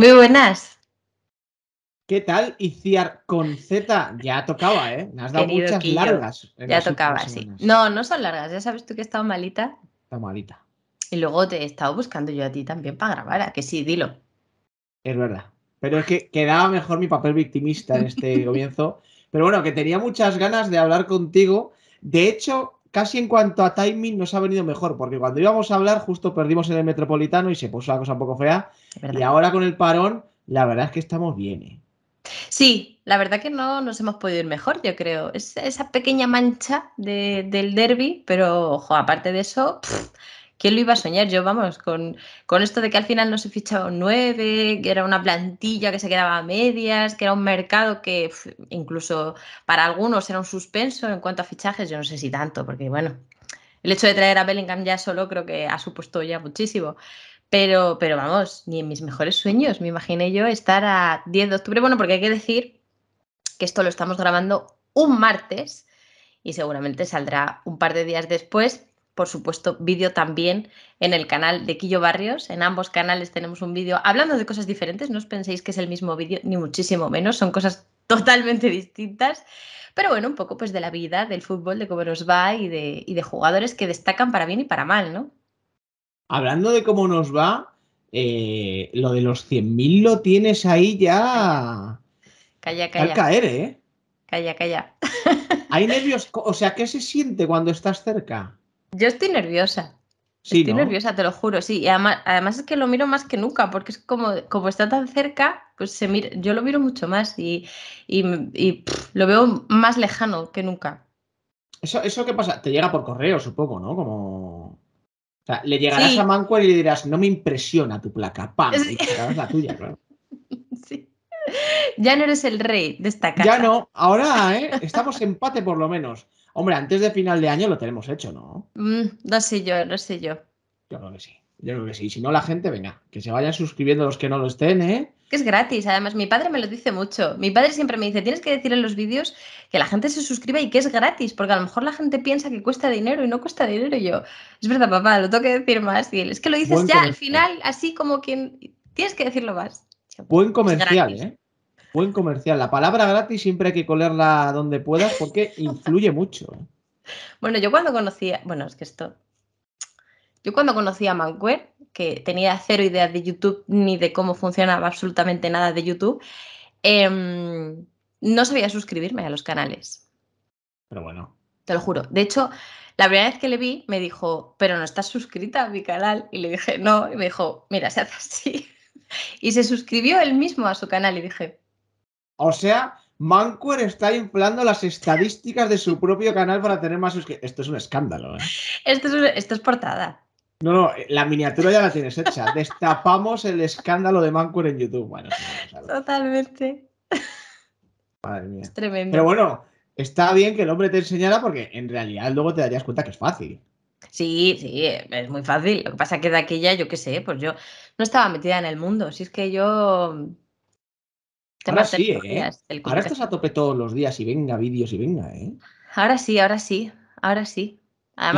Muy buenas. ¿Qué tal? Iciar con Z, ya tocaba, ¿eh? Me has dado muchas largas. Ya tocaba, sí. No, no son largas, ya sabes tú que he estado malita. Está malita. Y luego te he estado buscando yo a ti también para grabar, ¿a que sí? Dilo. Es verdad. Pero es que quedaba mejor mi papel victimista en este comienzo. Pero bueno, que tenía muchas ganas de hablar contigo. De hecho, casi en cuanto a timing nos ha venido mejor, porque cuando íbamos a hablar justo perdimos en el Metropolitano y se puso la cosa un poco fea. Y ahora con el parón, la verdad es que estamos bien. ¿eh? Sí, la verdad que no nos hemos podido ir mejor, yo creo. Es, esa pequeña mancha del derby, pero ojo, aparte de eso, ¿Quién lo iba a soñar? Yo, vamos, con, esto de que al final no se fichaba nueve, que era una plantilla que se quedaba a medias, que era un mercado que incluso para algunos era un suspenso en cuanto a fichajes, yo no sé si tanto, porque bueno, el hecho de traer a Bellingham ya solo creo que ha supuesto ya muchísimo. Pero, pero vamos, ni en mis mejores sueños me imaginé yo estar a 10 de octubre. Bueno, porque hay que decir que esto lo estamos grabando un martes y seguramente saldrá un par de días después, por supuesto, vídeo también en el canal de Quillo Barrios. En ambos canales tenemos un vídeo hablando de cosas diferentes. No os penséis que es el mismo vídeo, ni muchísimo menos. Son cosas totalmente distintas. Pero bueno, un poco pues de la vida, del fútbol, de cómo nos va y de, jugadores que destacan para bien y para mal, ¿no? Hablando de cómo nos va, eh, lo de los 100.000 lo tienes ahí ya. Calla, calla. caer, ¿eh? Calla, calla. Hay nervios. O sea, ¿qué se siente cuando estás cerca? Yo estoy nerviosa. Sí, estoy nerviosa, te lo juro, sí. Y además, es que lo miro más que nunca, porque es como, como está tan cerca, pues se yo lo miro mucho más y, lo veo más lejano que nunca. Eso, eso que pasa, te llega por correo, supongo, ¿no? Como. O sea, le llegarás a Manco y le dirás, no me impresiona tu placa, pam, la tuya, claro. Ya no eres el rey de esta casa. Ya no, ahora, ¿eh? Estamos empate por lo menos. Hombre, antes de final de año lo tenemos hecho, ¿no? no mm, sé yo, no sé yo. Yo creo que sí. Yo creo que sí. Si no, la gente, venga, que se vayan suscribiendo los que no lo estén, ¿eh? Que es gratis, además. Mi padre me lo dice mucho. Mi padre siempre me dice, tienes que decir en los vídeos que la gente se suscriba y que es gratis, porque a lo mejor la gente piensa que cuesta dinero y no cuesta dinero. Y yo, es verdad, papá, lo tengo que decir más. Y es que lo dices ya al final, así como quien... Tienes que decirlo más. Buen comercial, ¿eh? Buen comercial. La palabra gratis siempre hay que colerla donde puedas porque influye mucho. Bueno, yo cuando conocía, bueno, es que esto, yo cuando conocí a Manquer, que tenía cero idea de YouTube ni de cómo funcionaba absolutamente nada de YouTube, em, no sabía suscribirme a los canales. Pero bueno. Te lo juro. De hecho, la primera vez que le vi me dijo, pero no estás suscrita a mi canal. Y le dije, no. Y me dijo, mira, se hace así. Y se suscribió él mismo a su canal y dije, o sea, Mancuer está inflando las estadísticas de su propio canal para tener más suscriptores. Esto es un escándalo. ¿eh? Esto, es, portada. No, no, eh, la miniatura ya la tienes hecha. Destapamos el escándalo de Mancuer en YouTube. Bueno, totalmente. Madre mía. Es tremendo. Pero bueno, está bien que el hombre te enseñara porque en realidad luego te darías cuenta que es fácil. Sí, sí, es muy fácil. Lo que pasa es que de aquella, yo qué sé, pues yo no estaba metida en el mundo. Si es que yo Ahora sí, ¿eh? Ahora estás a tope todos los días y venga vídeos y venga, ¿eh? Ahora sí, ahora sí, ahora sí.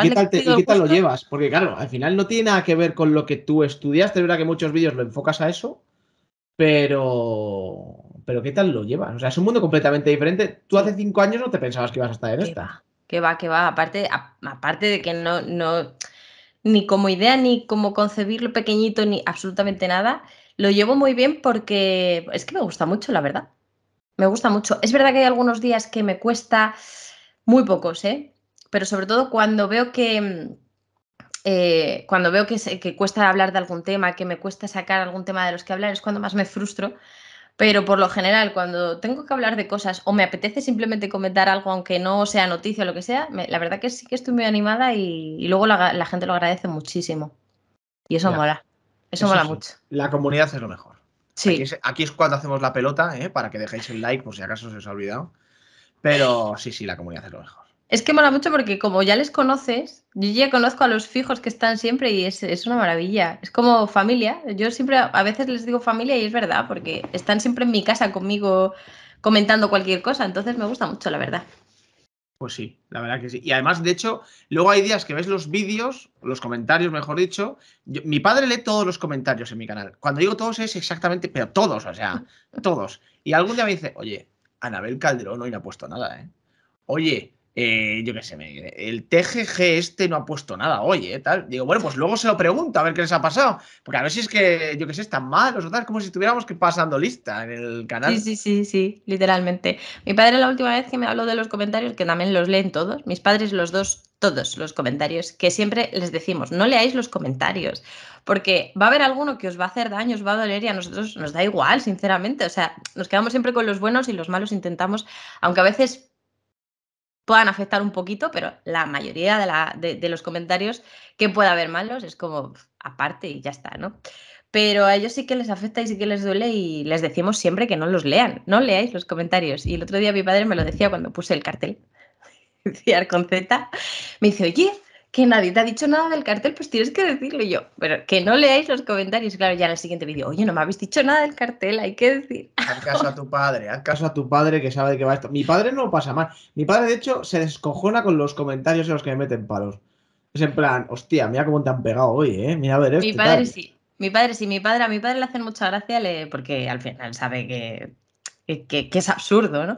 ¿Y qué tal, lo llevas? Porque claro, al final no tiene nada que ver con lo que tú estudiaste, es verdad que muchos vídeos lo enfocas a eso, pero... Pero ¿qué tal lo llevas? O sea, es un mundo completamente diferente. Tú hace cinco años no te pensabas que ibas a estar en esta. Que va, que va. Aparte, aparte de que no, no, ni como idea, ni como concebirlo pequeñito, ni absolutamente nada. Lo llevo muy bien porque es que me gusta mucho, la verdad. Me gusta mucho. Es verdad que hay algunos días que me cuesta, muy pocos, ¿eh? Pero sobre todo cuando veo que... Mm, eh, cuando veo que, cuesta hablar de algún tema, que me cuesta sacar algún tema de los que hablar, es cuando más me frustro, pero por lo general cuando tengo que hablar de cosas o me apetece simplemente comentar algo aunque no sea noticia o lo que sea, la verdad que sí que estoy muy animada y, luego la, gente lo agradece muchísimo. Y eso mola. Eso, mola mucho. La comunidad es lo mejor. Sí. Aquí, es, cuando hacemos la pelota, ¿eh? para que dejéis el like por si acaso se os ha olvidado. Pero sí, sí, la comunidad es lo mejor. Es que mola mucho porque como ya les conoces, yo ya conozco a los fijos que están siempre y es una maravilla. Es como familia. Yo siempre, a veces les digo familia y es verdad, porque están siempre en mi casa conmigo comentando cualquier cosa. Entonces me gusta mucho, la verdad. Pues sí, la verdad que sí. Y además, de hecho, luego hay días que ves los vídeos, los comentarios, mejor dicho. mi padre lee todos los comentarios en mi canal. Cuando digo todos es exactamente, pero todos, o sea, todos. Y algún día me dice, oye, Anabel Calderón hoy no ha puesto nada, ¿eh? Oye, eh, yo qué sé, el TGG este no ha puesto nada hoy, eh, Tal. Digo, bueno, pues luego se lo pregunto a ver qué les ha pasado. Porque a ver si es que, yo qué sé, están malos o tal, como si estuviéramos que pasando lista en el canal. Sí, sí, sí, sí, literalmente. Mi padre la última vez que me habló de los comentarios, que también los leen todos, mis padres los dos, todos los comentarios, que siempre les decimos, no leáis los comentarios, porque va a haber alguno que os va a hacer daño, os va a doler y a nosotros nos da igual, sinceramente. O sea, nos quedamos siempre con los buenos y los malos intentamos, aunque a veces puedan afectar un poquito, pero la mayoría de, la, de, los comentarios que pueda haber malos es como aparte y ya está, ¿no? Pero a ellos sí que les afecta y sí que les duele y les decimos siempre que no los lean, no leáis los comentarios. Y el otro día mi padre me lo decía cuando puse el cartel, con Z, me dice, oye, que nadie te ha dicho nada del cartel, pues tienes que decirlo yo. Pero que no leáis los comentarios, claro, ya en el siguiente vídeo, oye, no me habéis dicho nada del cartel, hay que decir. Haz caso a tu padre, haz caso a tu padre que sabe de qué va esto. Mi padre no pasa mal. Mi padre, de hecho, se descojona con los comentarios en los que me meten palos. Es en plan, hostia, mira cómo te han pegado hoy, ¿eh? Mira a ver esto. Mi padre sí. Mi padre sí, mi padre, a mi padre le hacen mucha gracia porque al final sabe que que, es absurdo, ¿no?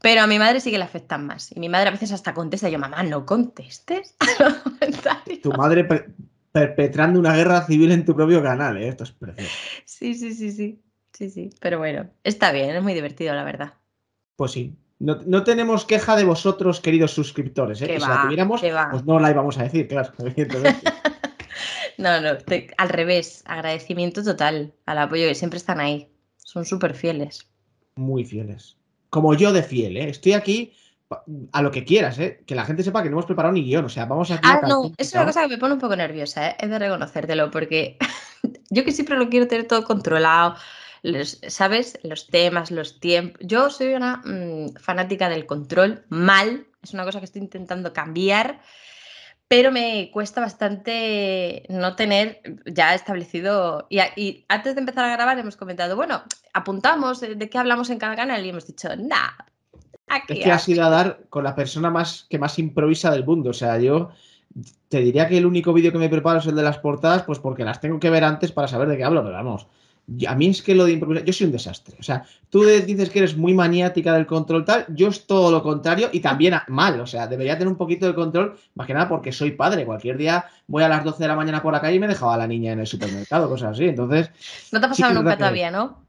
Pero a mi madre sí que le afectan más. Y mi madre a veces hasta contesta, yo, mamá, no contestes Tu madre perpetrando una guerra civil en tu propio canal, ¿eh? Esto es perfecto. Sí, sí, sí, sí. Sí, sí. Pero bueno, está bien, es muy divertido, la verdad. Pues sí. No, no tenemos queja de vosotros, queridos suscriptores. ¿eh? Que si la tuviéramos, pues no la íbamos a decir, claro, no, no, al revés. Agradecimiento total al apoyo que siempre están ahí. Son súper fieles muy fieles. Como yo de fiel, ¿eh? Estoy aquí a lo que quieras, ¿eh? Que la gente sepa que no hemos preparado ni guión, o sea, vamos ah, a... Ah, no, es una cosa que me pone un poco nerviosa, ¿eh? Es de reconocértelo, porque yo que siempre lo quiero tener todo controlado, ¿sabes? Los temas, los tiempos. Yo soy una mm, fanática del control, mal, es una cosa que estoy intentando cambiar pero me cuesta bastante no tener ya establecido. Y, antes de empezar a grabar hemos comentado, bueno, apuntamos de, qué hablamos en cada canal y hemos dicho, nada Aquí, es que has ido a dar con la persona más que más improvisa del mundo. O sea, yo te diría que el único vídeo que me preparo es el de las portadas, pues porque las tengo que ver antes para saber de qué hablo, pero vamos a mí es que lo de yo soy un desastre. O sea, tú dices que eres muy maniática del control tal, yo es todo lo contrario y también mal. O sea, debería tener un poquito de control, más que nada porque soy padre. Cualquier día voy a las 12 de la mañana por la calle y me dejaba a la niña en el supermercado, cosas así. Entonces. No te ha pasado nunca todavía, ¿no?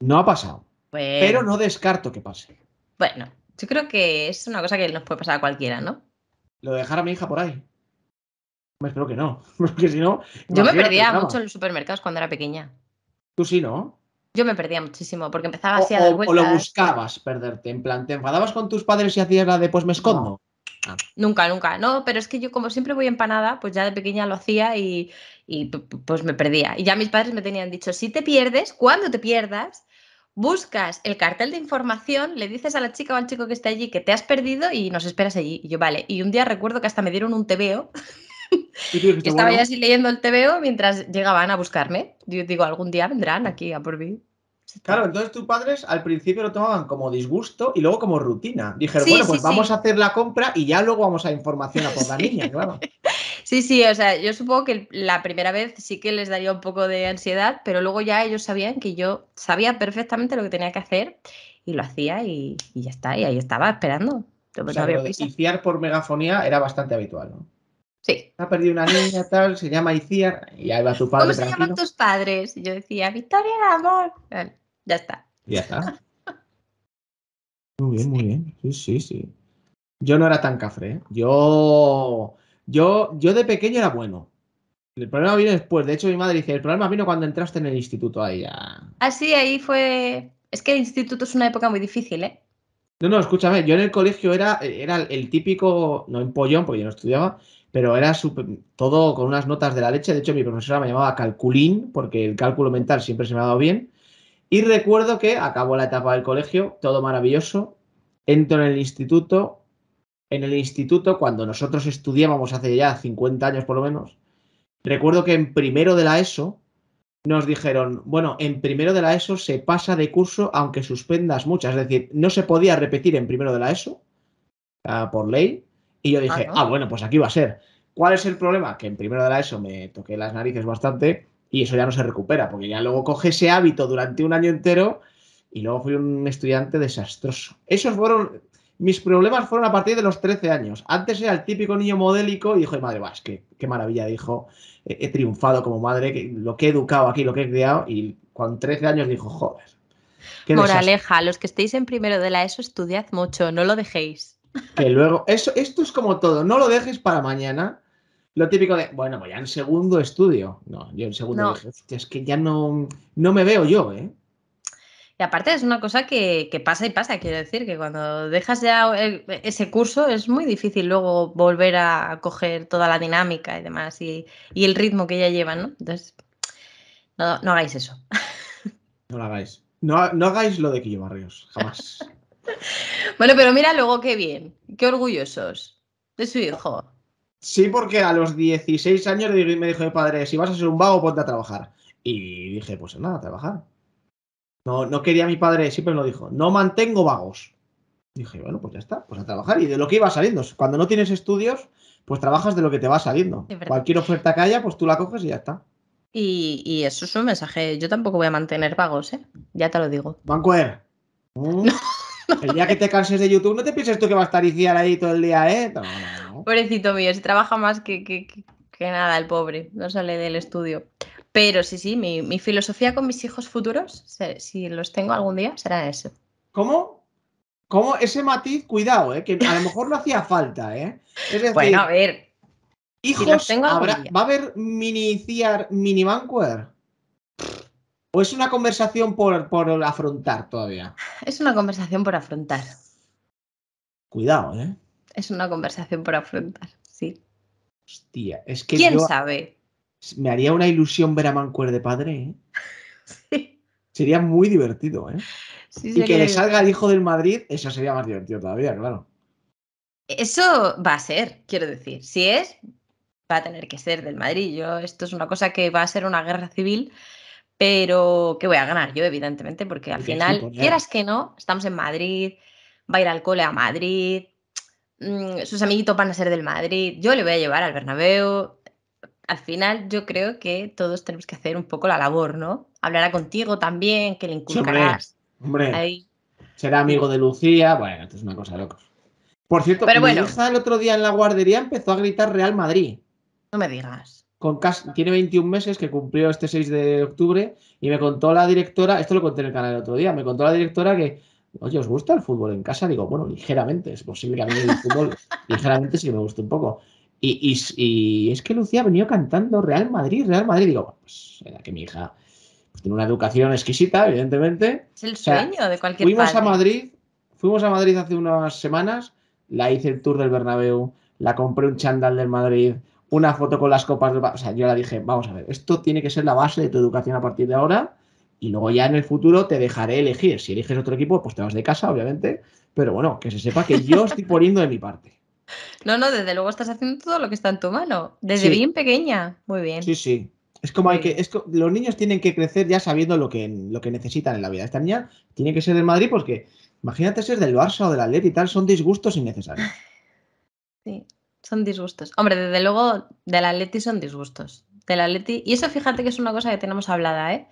No ha pasado. Pues Pero no descarto que pase. Bueno, yo creo que es una cosa que nos puede pasar a cualquiera, ¿no? Lo de dejar a mi hija por ahí. espero que no, no. Yo me perdía mucho en los supermercados cuando era pequeña. Tú sí, ¿no? Yo me perdía muchísimo porque empezaba así a dar vueltas. O lo buscabas perderte, en plan, ¿te enfadabas con tus padres y hacías la de pues me escondo? Ah. Nunca, nunca, no, pero es que yo como siempre voy empanada, pues ya de pequeña lo hacía y, y pues me perdía. Y ya mis padres me tenían dicho, si te pierdes, cuando te pierdas, buscas el cartel de información, le dices a la chica o al chico que está allí que te has perdido y nos esperas allí. Y yo, vale. Y un día recuerdo que hasta me dieron un tebeo estaba ya así leyendo el TVO mientras llegaban a buscarme. Yo digo, algún día vendrán aquí a por mí. Claro, entonces tus padres al principio lo tomaban como disgusto y luego como rutina. Dijeron, bueno, pues vamos a hacer la compra y ya luego vamos a información a por la niña, claro. Sí, sí, o sea, yo supongo que la primera vez sí que les daría un poco de ansiedad, pero luego ya ellos sabían que yo sabía perfectamente lo que tenía que hacer y lo hacía y, ya está, y ahí estaba esperando. O sea, por megafonía era bastante habitual, ¿no? Sí. Ha perdido una niña, tal, se llama Icía, y ahí va su padre. ¿Cómo se llaman tus padres? Y yo decía, Victoria Amor. ya está. Ya está. muy bien, muy bien. Sí, sí, sí. Yo no era tan cafre, ¿eh? Yo. Yo, yo de pequeño era bueno. El problema vino después. De hecho, mi madre dice, el problema vino cuando entraste en el instituto ahí. Ah, sí, ahí fue. Es que el instituto es una época muy difícil, ¿eh? No, no, escúchame, yo en el colegio era, era el típico, no en pollón, porque yo no estudiaba, pero era todo con unas notas de la leche. De hecho, mi profesora me llamaba Calculín, porque el cálculo mental siempre se me ha dado bien. Y recuerdo que acabó la etapa del colegio, todo maravilloso. Entro en el instituto. En el instituto, cuando nosotros estudiábamos hace ya 50 años por lo menos, recuerdo que en primero de la ESO nos dijeron, bueno, en primero de la ESO se pasa de curso aunque suspendas muchas. Es decir, no se podía repetir en primero de la ESO, ah, por ley, y yo dije, ah, bueno, pues aquí va a ser. ¿Cuál es el problema? Que en primero de la ESO me toqué las narices bastante y eso ya no se recupera, porque ya luego coge ese hábito durante un año entero y luego fui un estudiante desastroso. Esos fueron, mis problemas fueron a partir de los 13 años. Antes era el típico niño modélico y dijo, madre, vas, qué, maravilla, dijo, he, triunfado como madre, lo que he educado aquí, lo que he criado y con 13 años dijo, joder. Moraleja, Aleja, los que estéis en primero de la ESO, estudiad mucho, no lo dejéis. Que luego, eso, esto es como todo, no lo dejes para mañana. Lo típico de, bueno, voy a en segundo estudio. No, yo en segundo es que ya no, no me veo yo, ¿eh? Y aparte es una cosa que, pasa y pasa, quiero decir, que cuando dejas ya ese curso es muy difícil luego volver a coger toda la dinámica y demás y, el ritmo que ya llevan, ¿no? Entonces, no, no hagáis eso. No lo hagáis. No, no hagáis lo de que Quillo Barrios, jamás. Bueno, pero mira luego qué bien, qué orgullosos de su hijo. Sí, porque a los 16 años me dijo mi padre, si vas a ser un vago, ponte a trabajar. Y dije, pues nada, a trabajar. No, no quería mi padre, siempre me lo dijo, no mantengo vagos. Dije, bueno, pues ya está, pues a trabajar. Y de lo que iba saliendo, cuando no tienes estudios, pues trabajas de lo que te va saliendo. Cualquier oferta que haya, pues tú la coges y ya está. Y, eso es un mensaje. Yo tampoco voy a mantener vagos, ¿eh? Ya te lo digo. Banco mm. El día que te canses de YouTube, no te pienses tú que va a estar Iciar ahí todo el día, ¿eh? Pobrecito mío, se trabaja más que, que, nada el pobre, no sale del estudio. Pero sí, sí, mi, filosofía con mis hijos futuros, si los tengo algún día, será eso. ¿Cómo? ¿Cómo? Ese matiz, cuidado, ¿eh? que a lo mejor no hacía falta, ¿eh? Es decir, bueno, a ver. Hijos, si los tengo ¿va a haber mini CIAR, ¿O es una conversación por, afrontar todavía? Es una conversación por afrontar. Cuidado, ¿eh? Es una conversación por afrontar, sí. Hostia, es que. ¿Quién sabe? Me haría una ilusión ver a Mancuer de padre, ¿eh? sí. Sería muy divertido, ¿eh? Sí, y que le salga el hijo del Madrid, eso sería más divertido todavía, claro. Eso va a ser, quiero decir. Si es, va a tener que ser del Madrid. esto es una cosa que va a ser una guerra civil pero que voy a ganar yo, evidentemente, porque al final, quieras que no, estamos en Madrid, va a ir al cole a Madrid, mm, sus amiguitos van a ser del Madrid, yo le voy a llevar al Bernabéu. Al final, yo creo que todos tenemos que hacer un poco la labor, ¿no? Hablará contigo también, que le inculcarás. Hombre, será amigo de Lucía, bueno, esto es una cosa loca. Por cierto, mi hija el otro día en la guardería empezó a gritar Real Madrid. No me digas tiene 21 meses que cumplió este 6 de octubre y me contó la directora, esto lo conté en el canal el otro día, me contó la directora que, oye, ¿os gusta el fútbol en casa? Digo, bueno, ligeramente, es posible que a mí el fútbol ligeramente sí me guste un poco. Y, es que Lucía ha venido cantando Real Madrid, Real Madrid. Digo, pues era que mi hija pues, tiene una educación exquisita, evidentemente. Es el sueño de cualquier Fuimos a Madrid, fuimos a Madrid hace unas semanas, la hice el tour del Bernabéu, la compré un chandal del Madrid, una foto con las copas O sea, yo la dije, vamos a ver, esto tiene que ser la base de tu educación a partir de ahora y luego ya en el futuro te dejaré elegir. Si eliges otro equipo, pues te vas de casa, obviamente, pero bueno, que se sepa que yo estoy poniendo de mi parte. No, no, desde luego estás haciendo todo lo que está en tu mano, desde bien pequeña. Muy bien. Sí, sí. Es como hay que, es los niños tienen que crecer ya sabiendo lo que, lo que necesitan en la vida. Esta niña tiene que ser del Madrid porque imagínate ser del Barça o del Atleti y tal, son disgustos innecesarios. Sí. Son disgustos. Hombre, desde luego, del Atleti son disgustos. Del Atleti. Y eso fíjate que es una cosa que tenemos hablada, ¿eh?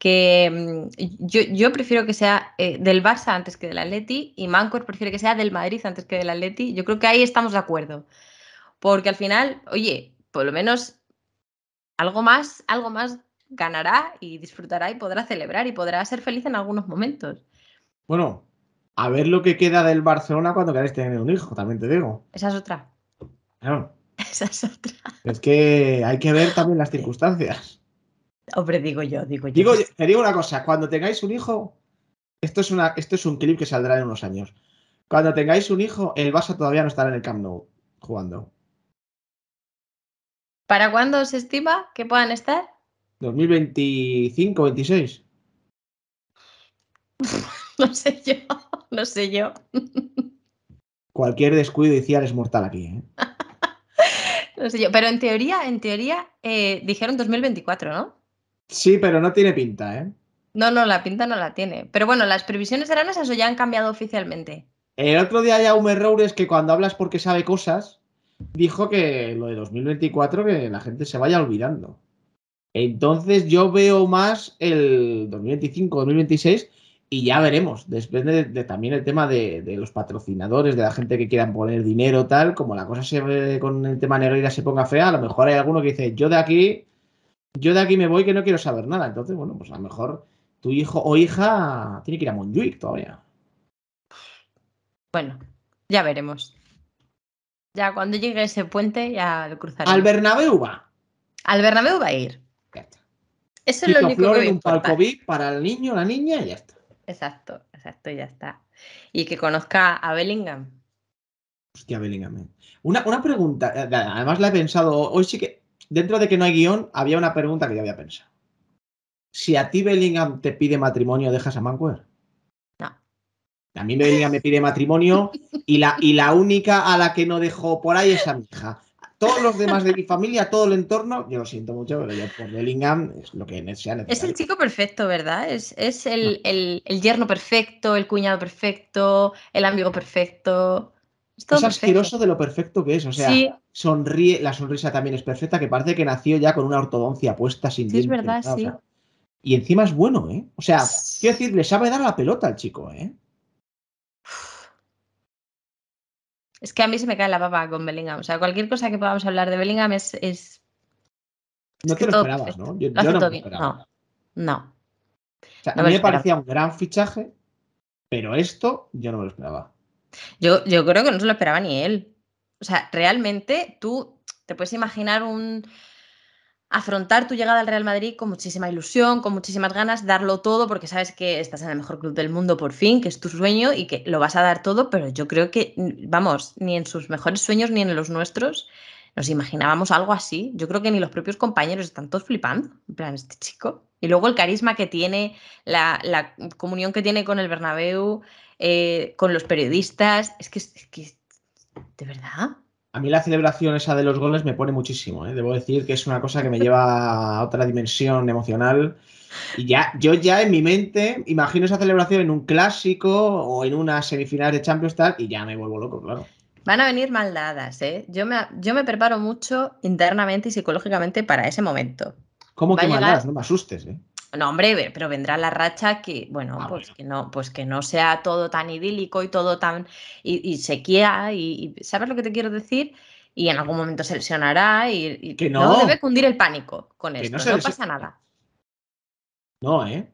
Que mm, yo, prefiero que sea eh, del Barça antes que del Atleti y Mancor prefiere que sea del Madrid antes que del Atleti. Yo creo que ahí estamos de acuerdo. Porque al final, oye, por lo menos algo más, algo más ganará y disfrutará y podrá celebrar y podrá ser feliz en algunos momentos. Bueno, a ver lo que queda del Barcelona cuando queráis tener un hijo, también te digo. Esa es otra. Esa es otra. Es que hay que ver también las circunstancias. Hombre, digo yo, digo yo. Digo, te digo una cosa, cuando tengáis un hijo, esto es, una, esto es un clip que saldrá en unos años. Cuando tengáis un hijo, el vaso todavía no estará en el Camp Nou jugando. ¿Para cuándo se estima que puedan estar? 2025, 26. no sé yo, no sé yo. Cualquier descuido inicial es mortal aquí. ¿eh? yo, pero en teoría, en teoría, eh, dijeron 2024, ¿no? Sí, pero no tiene pinta, ¿eh? No, no, la pinta no la tiene. Pero bueno, las previsiones eran esas o ya han cambiado oficialmente. El otro día error Roures, que cuando hablas porque sabe cosas, dijo que lo de 2024, que la gente se vaya olvidando. Entonces yo veo más el 2025, 2026 y ya veremos. Depende de, también el tema de, los patrocinadores, de la gente que quieran poner dinero, tal. Como la cosa se ve con el tema negra se ponga fea, a lo mejor hay alguno que dice, yo de aquí, yo de aquí me voy que no quiero saber nada. Entonces, bueno, pues a lo mejor tu hijo o hija tiene que ir a Montjuic todavía. Bueno, ya veremos. Ya cuando llegue ese puente ya lo cruzaremos. Al Bernabéu va. Al Bernabéu va a ir. Ya Eso es lo único que me un palco VIP para el niño, la niña y ya está. Exacto, exacto, ya está. Y que conozca a Bellingham. Hostia, Bellingham. Eh. Una, pregunta, eh, además la he pensado, hoy sí que, dentro de que no hay guión, había una pregunta que ya había pensado. Si a ti Bellingham te pide matrimonio, ¿dejas a Manquer? No. A mí Bellingham me pide matrimonio y la, y la única a la que no dejó por ahí es a mi hija todos los demás de mi familia, todo el entorno, yo lo siento mucho, pero yo por Bellingham es lo que sea necesario. Es el chico perfecto, ¿verdad? Es, el, yerno perfecto, el cuñado perfecto, el amigo perfecto. Es, es asqueroso de lo perfecto que es, o sea, sonríe, la sonrisa también es perfecta, que parece que nació ya con una ortodoncia puesta sin sí, Es verdad, sí. y encima es bueno, ¿eh? O sea, quiero decir, le sabe dar la pelota al chico, ¿eh? Es que a mí se me cae la papa con Bellingham. O sea, cualquier cosa que podamos hablar de Bellingham es. No te lo esperabas, ¿no? Yo, no, me esperaba. no, a mí me, parecía un gran fichaje, pero esto yo no me lo esperaba. Yo, yo creo que no se lo esperaba ni él. O sea, realmente tú te puedes imaginar un afrontar tu llegada al Real Madrid con muchísima ilusión, con muchísimas ganas, darlo todo, porque sabes que estás en el mejor club del mundo por fin, que es tu sueño y que lo vas a dar todo, pero yo creo que, vamos, ni en sus mejores sueños ni en los nuestros nos imaginábamos algo así. Yo creo que ni los propios compañeros están todos flipando, en plan, este chico. Y luego el carisma que tiene, la, comunión que tiene con el Bernabéu, eh, con los periodistas, es que, es que, de verdad, a mí la celebración esa de los goles me pone muchísimo. ¿eh? Debo decir que es una cosa que me lleva a otra dimensión emocional. Y ya, yo ya en mi mente imagino esa celebración en un clásico o en una semifinal de Champions tal y ya me vuelvo loco, claro. Van a venir maldadas, ¿eh? Yo me, yo me preparo mucho internamente y psicológicamente para ese momento. ¿Cómo que maldadas? No me asustes, ¿eh? No, hombre, pero vendrá la racha que, bueno, ah, pues que no, pues que no sea todo tan idílico y todo tan y, y sequía y, ¿sabes lo que te quiero decir? Y en algún momento se lesionará y, que no. debe cundir el pánico con esto, no, pasa nada. No, ¿eh?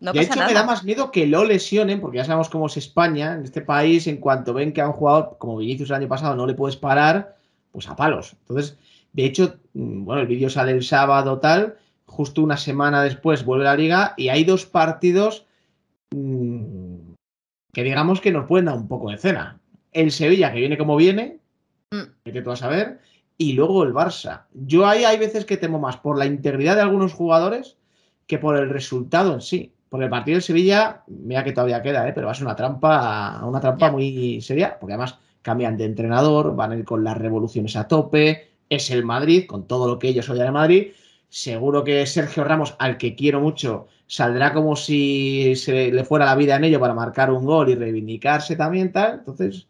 No de hecho, me da más miedo que lo lesionen, porque ya sabemos cómo es España, en este país, en cuanto ven que han jugado, como Vinicius el año pasado, no le puedes parar, pues a palos. Entonces, de hecho, mm, bueno, el vídeo sale el sábado tal, justo una semana después vuelve la liga y hay dos partidos mm, que digamos que nos pueden dar un poco de cena. El Sevilla, que viene como viene, mm. que tú vas a ver, y luego el Barça. Yo ahí hay veces que temo más por la integridad de algunos jugadores que por el resultado en sí. Porque el partido de Sevilla, mira que todavía queda, ¿eh? pero va a ser una trampa, una trampa muy seria, porque además cambian de entrenador, van a ir con las revoluciones a tope, es el Madrid, con todo lo que ellos odian de Madrid, Seguro que Sergio Ramos, al que quiero mucho, saldrá como si se le fuera la vida en ello para marcar un gol y reivindicarse también, tal. Entonces,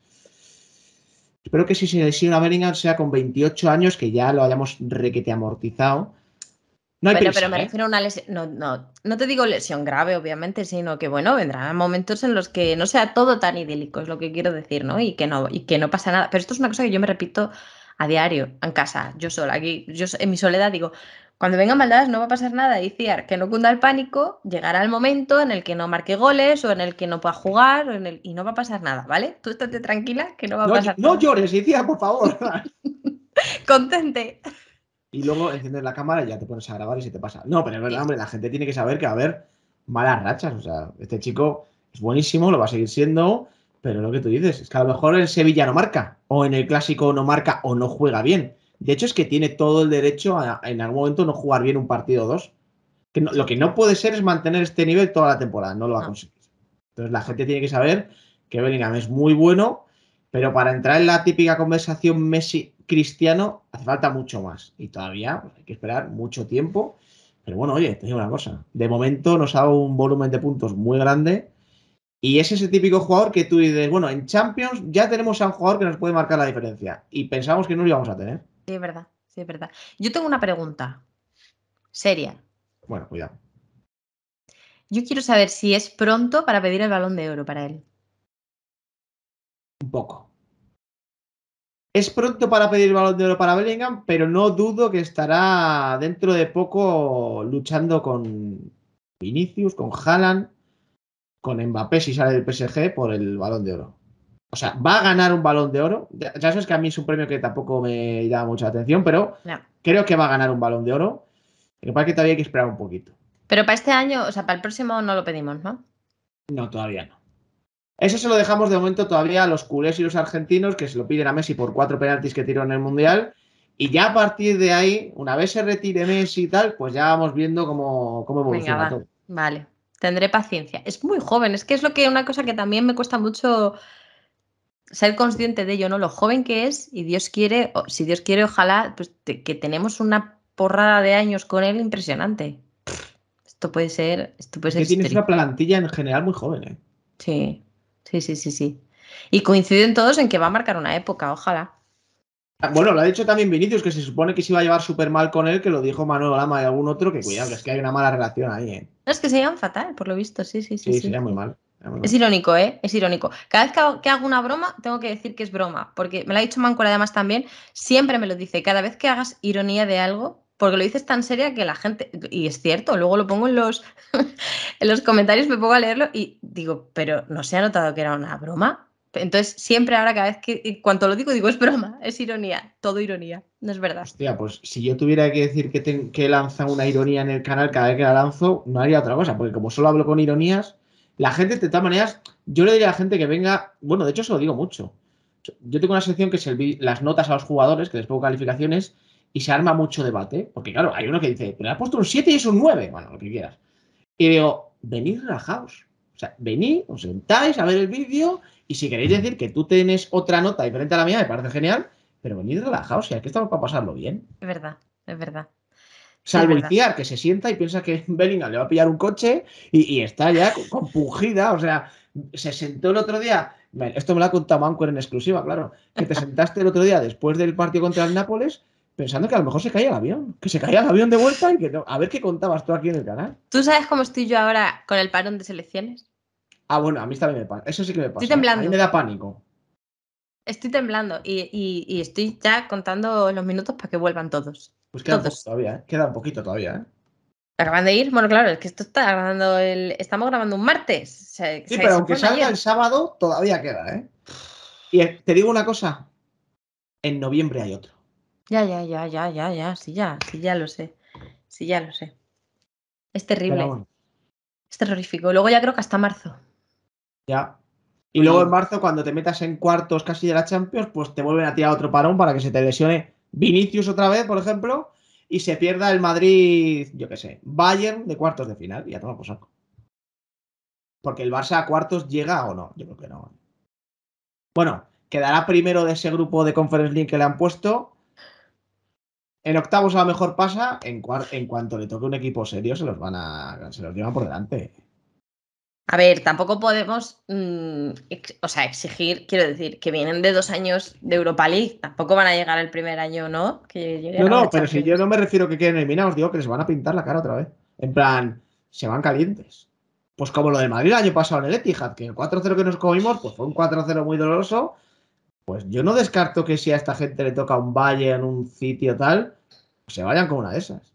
espero que si se lesiona Bellingham sea con 28 años, que ya lo hayamos requete amortizado. No hay pero me ¿eh? refiero a una lesión. No, no, no te digo lesión grave, obviamente, sino que bueno, vendrán momentos en los que no sea todo tan idílico, es lo que quiero decir, ¿no? Y que no, y que no pasa nada. Pero esto es una cosa que yo me repito a diario, en casa, yo sola, aquí, yo en mi soledad digo, cuando vengan maldades no va a pasar nada. Y que no cunda el pánico, llegará el momento en el que no marque goles o en el que no pueda jugar y no va a pasar nada, ¿vale? Tú estate tranquila que no va a pasar nada. No llores, decía por favor. Contente. Y luego enciende la cámara y ya te pones a grabar y se te pasa. No, pero es hombre, la gente tiene que saber que va a haber malas rachas. O sea, este chico es buenísimo, lo va a seguir siendo, pero lo que tú dices es que a lo mejor en Sevilla no marca, o en el clásico no marca o no juega bien. De hecho, es que tiene todo el derecho a, en algún momento no jugar bien un partido o dos. lo que no puede ser es mantener este nivel toda la temporada, no lo va a ah. conseguir. Entonces la gente tiene que saber que Bellingham es muy bueno, pero para entrar en la típica conversación Messi-Cristiano hace falta mucho más. Y todavía pues, hay que esperar mucho tiempo. Pero bueno, oye, te digo una cosa. De momento nos ha dado un volumen de puntos muy grande. Y es ese típico jugador que tú dices, bueno, en Champions ya tenemos a un jugador que nos puede marcar la diferencia. Y pensamos que no lo íbamos a tener. Sí, es verdad, sí, verdad. Yo tengo una pregunta seria. Bueno, cuidado. Yo quiero saber si es pronto para pedir el balón de oro para él. Un poco. Es pronto para pedir el balón de oro para Bellingham, pero no dudo que estará dentro de poco luchando con Vinicius, con Haaland, con Mbappé si sale del PSG por el balón de oro o sea, va a ganar un balón de oro. Ya sabes que a mí es un premio que tampoco me da mucha atención, pero creo que va a ganar un balón de oro. Lo que pasa es que todavía hay que esperar un poquito. Pero para este año, o sea, para el próximo no lo pedimos, ¿no? No, todavía no. Eso se lo dejamos de momento todavía a los culés y los argentinos, que se lo piden a Messi por cuatro penaltis que tiró en el Mundial. Y ya a partir de ahí, una vez se retire Messi y tal, pues ya vamos viendo cómo, cómo evoluciona todo. Vale, tendré paciencia. Es muy joven, es que es lo que una cosa que también me cuesta mucho ser consciente de ello, ¿no? Lo joven que es, y Dios quiere, si Dios quiere, ojalá, pues, que tenemos una porrada de años con él impresionante. Esto puede ser. Esto puede ser. Que tienes una plantilla en general muy joven, ¿eh? Sí, sí, sí, sí, sí. Y coinciden todos en que va a marcar una época, ojalá. Ah, bueno, lo ha dicho también Vinicius, que se supone que se iba a llevar súper mal con él, que lo dijo Manuel Lama y algún otro, que cuidado, es que hay una mala relación ahí, ¿eh? No, es que se llevan fatal, por lo visto, sí, sí, sí. Sí, sí. muy mal. Es irónico, ¿eh? Es irónico. Cada vez que hago, una broma, tengo que decir que es broma, porque me lo ha dicho Manco además también, siempre me lo dice, cada vez que hagas ironía de algo, porque lo dices tan seria que la gente, y es cierto, luego lo pongo en los, en los comentarios, me pongo a leerlo y digo, pero no se ha notado que era una broma. Entonces, siempre ahora cada vez que, cuanto lo digo, digo, es broma, es ironía, todo ironía, no es verdad. Hostia, pues si yo tuviera que decir que, que lanza una ironía en el canal cada vez que la lanzo, no haría otra cosa, porque como solo hablo con ironías, la gente, de todas maneras, yo le diría a la gente que venga, bueno, de hecho se lo digo mucho. Yo tengo una sección que es las notas a los jugadores, que les pongo calificaciones, y se arma mucho debate, porque claro, hay uno que dice, pero le has puesto un 7 y es un 9, bueno, lo que quieras. Y digo, venid relajaos. O sea, venid, os sentáis a ver el vídeo y si queréis decir que tú tienes otra nota diferente a la mía, me parece genial, pero venid relajaos, y aquí estamos para pasarlo bien. Es verdad, es verdad. Salvo el que se sienta y piensa que Bellingham le va a pillar un coche y, está ya compungida. O sea, se sentó el otro día. Esto me lo ha contado Mancuer en exclusiva, claro. Que te sentaste el otro día después del partido contra el Nápoles pensando que a lo mejor se caía el avión. Que se caía el avión de vuelta y que A ver qué contabas tú aquí en el canal. ¿Tú sabes cómo estoy yo ahora con el parón de selecciones? Ah, bueno, a mí también me pasa. Eso sí que me pasa. me da pánico. Estoy temblando y estoy ya contando los minutos para que vuelvan todos. Pues queda un todavía, ¿eh? Queda un poquito todavía, ¿eh? Acaban de ir, bueno, claro, es que esto está grabando el. Estamos grabando un martes. sí, pero aunque salga el sábado, todavía queda, ¿eh? Y eh, te digo una cosa, en noviembre hay otro. Ya, ya, ya, ya, ya, ya, sí, ya, sí, ya lo sé. Sí, ya lo sé. Es terrible. Es terrorífico. Luego ya creo que hasta marzo. Ya. Y luego en marzo, cuando te metas en cuartos casi de la Champions, pues te vuelven a tirar otro parón para que se te lesione Vinicius otra vez, por ejemplo, y se pierda el Madrid, yo qué sé, Bayern de cuartos de final, y ya toma por saco. Porque el Barça a cuartos llega o no, yo creo que no. Bueno, quedará primero de ese grupo de Conference League que le han puesto. En octavos a lo mejor pasa, en, en cuanto le toque un equipo serio se los van a se los llevan por delante. A ver, tampoco podemos, mm, o sea, exigir, quiero decir, que vienen de dos años de Europa League, tampoco van a llegar el primer año, ¿no? Que no, no, pero si yo no me refiero que queden eliminados, digo que les van a pintar la cara otra vez. En plan, se van calientes. Pues como lo de Madrid el año pasado en el Etihad, que el 4-0 que nos comimos, pues fue un 4-0 muy doloroso. Pues yo no descarto que si a esta gente le toca un valle en un sitio tal, se vayan con una de esas.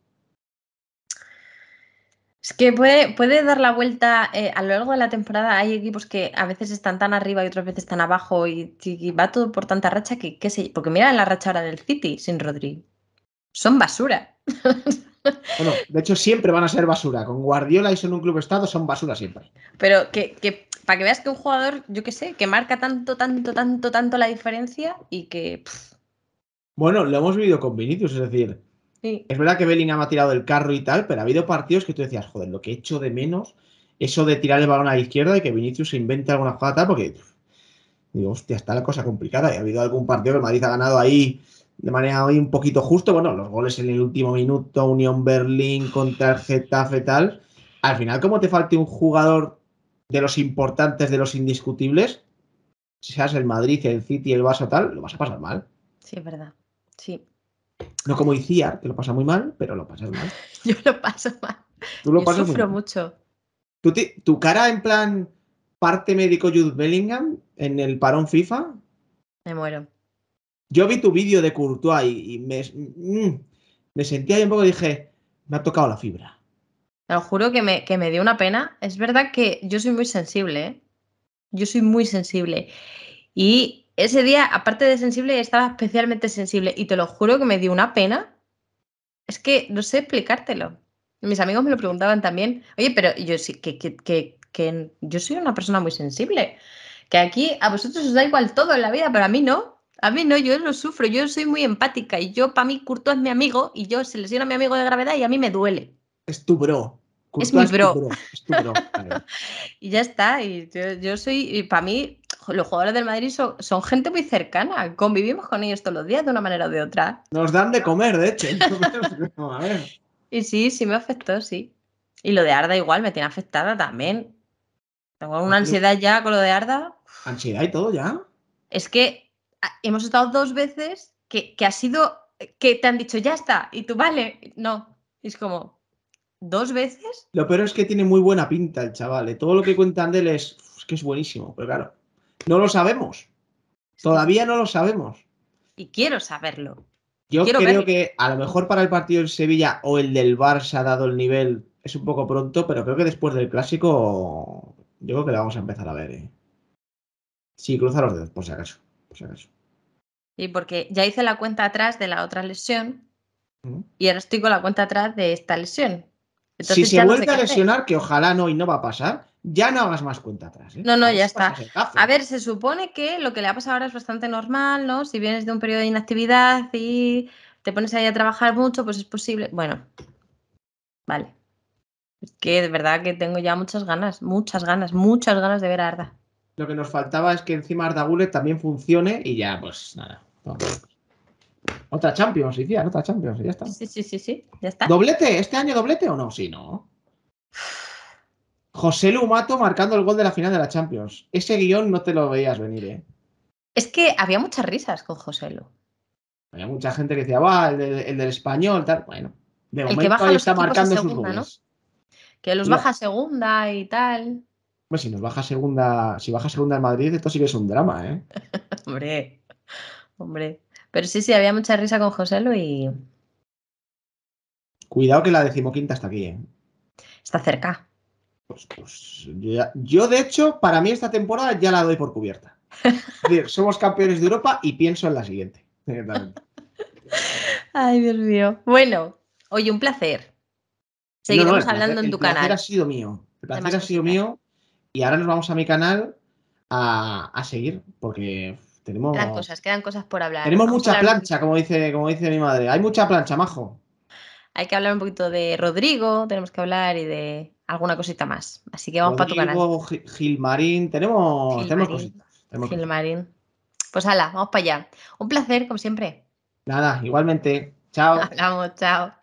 Es que puede, puede dar la vuelta eh, a lo largo de la temporada. Hay equipos que a veces están tan arriba y otras veces tan abajo y, va todo por tanta racha que, qué sé, porque mira la racha ahora del City sin Rodri. Son basura. Bueno, de hecho siempre van a ser basura. Con Guardiola y son un club estado, son basura siempre. Pero que, para que veas que un jugador, yo qué sé, que marca tanto, tanto, tanto, tanto la diferencia y que... Bueno, lo hemos vivido con Vinicius, es decir, es verdad que me ha tirado el carro y tal, pero ha habido partidos que tú decías, joder, lo que he hecho de menos, eso de tirar el balón a la izquierda y que Vinicius se invente alguna jugada tal, porque digo, hostia, está la cosa complicada. Y ha habido algún partido que Madrid ha ganado ahí de manera hoy un poquito justo. Bueno, los goles en el último minuto, Unión Berlín contra el Getafe, tal. Al final, como te falte un jugador de los importantes, de los indiscutibles, seas el Madrid, el City, el Barça, tal, lo vas a pasar mal. Sí, es verdad. Sí. No como decía, te lo pasa muy mal, pero lo pasas mal. Yo lo paso mal. Yo sufro mucho. tu cara en plan parte médico Jude Bellingham en el parón FIFA. Me muero. Yo vi tu vídeo de Courtois y, me, mm, sentía ahí un poco y dije, me ha tocado la fibra. Te lo juro que me, que me dio una pena. Es verdad que yo soy muy sensible, ¿eh? Yo soy muy sensible. Y ese día, aparte de sensible, estaba especialmente sensible y te lo juro que me dio una pena. Es que no sé explicártelo. Mis amigos me lo preguntaban también. Oye, pero yo sí que, que, que, yo soy una persona muy sensible. Que aquí a vosotros os da igual todo en la vida, pero a mí no. A mí no, yo lo sufro, yo soy muy empática y yo, para mí, Curto es mi amigo y yo se lesiona a mi amigo de gravedad y a mí me duele. Es tu bro. es mi bro. Es tu bro. y ya está, y yo, yo soy, y para mí, los jugadores del Madrid son, gente muy cercana, convivimos con ellos todos los días de una manera o de otra. Nos dan de comer, de hecho. Y sí, sí me afectó, sí. Y lo de Arda igual me tiene afectada también. Tengo una ansiedad ya con lo de Arda. ¿Ansiedad y todo ya? Es que ah, hemos estado dos veces que, ha sido que te han dicho ya está y tú vale, no. es como, ¿dos veces? Lo peor es que tiene muy buena pinta el chaval. ¿eh? Todo lo que cuentan de él es que es buenísimo, pero claro, no lo sabemos. Todavía no lo sabemos. Y quiero saberlo. Yo creo que a lo mejor para el partido en Sevilla o el del ha dado el nivel, es un poco pronto, pero creo que después del clásico, yo creo que lo vamos a empezar a ver. ¿eh? Sí, cruza los dedos, por si acaso. Y sí, porque ya hice la cuenta atrás de la otra lesión y ahora estoy con la cuenta atrás de esta lesión. si se vuelve a lesionar, que ojalá no y no va a pasar, ya no hagas más cuenta atrás. ¿eh? No, no, ya está. A ver, se supone que lo que le ha pasado ahora es bastante normal, ¿no? Si vienes de un periodo de inactividad y te pones ahí a trabajar mucho, pues es posible. Bueno, vale. Es que de verdad que tengo ya muchas ganas, muchas ganas, muchas ganas de ver a Arda. Lo que nos faltaba es que encima Arda Gullet también funcione y ya, pues nada. Otra Champions, otra Champions, ya está. Sí, sí, sí, sí, ya está. ¿Doblete? ¿Este año doblete o no? Sí, no. José Lumato marcando el gol de la final de la Champions. Ese guión no te lo veías venir, ¿eh? Es que había muchas risas con José Lu. Había mucha gente que decía, va, el, del español, tal. Bueno, de momento que está marcando sus goles. Que los baja segunda y tal. Pues si nos baja segunda, si baja segunda en Madrid, esto sí que es un drama, ¿eh? hombre, hombre. Pero sí, sí, había mucha risa con José Lu y. Cuidado que la decimoquinta está aquí, ¿eh? Está cerca. Pues, pues, yo, de hecho, para mí esta temporada ya la doy por cubierta. somos campeones de Europa y pienso en la siguiente. Ay, Dios mío. Bueno, oye, un placer. Seguiremos hablando en tu canal. El placer ha sido mío. ha sido mío. Y ahora nos vamos a mi canal a, seguir, porque tenemos. Quedan cosas, quedan cosas por hablar. Tenemos mucha plancha, como dice, como dice mi madre. Hay mucha plancha, majo. Hay que hablar un poquito de Rodrigo, tenemos que hablar y de, alguna cosita más. Así que vamos para tu canal. Gilmarín, tenemos, Gilmarín. tenemos cositas. Gilmarín. Pues hala, vamos para allá. Un placer, como siempre. Nada, igualmente. Chao. chao.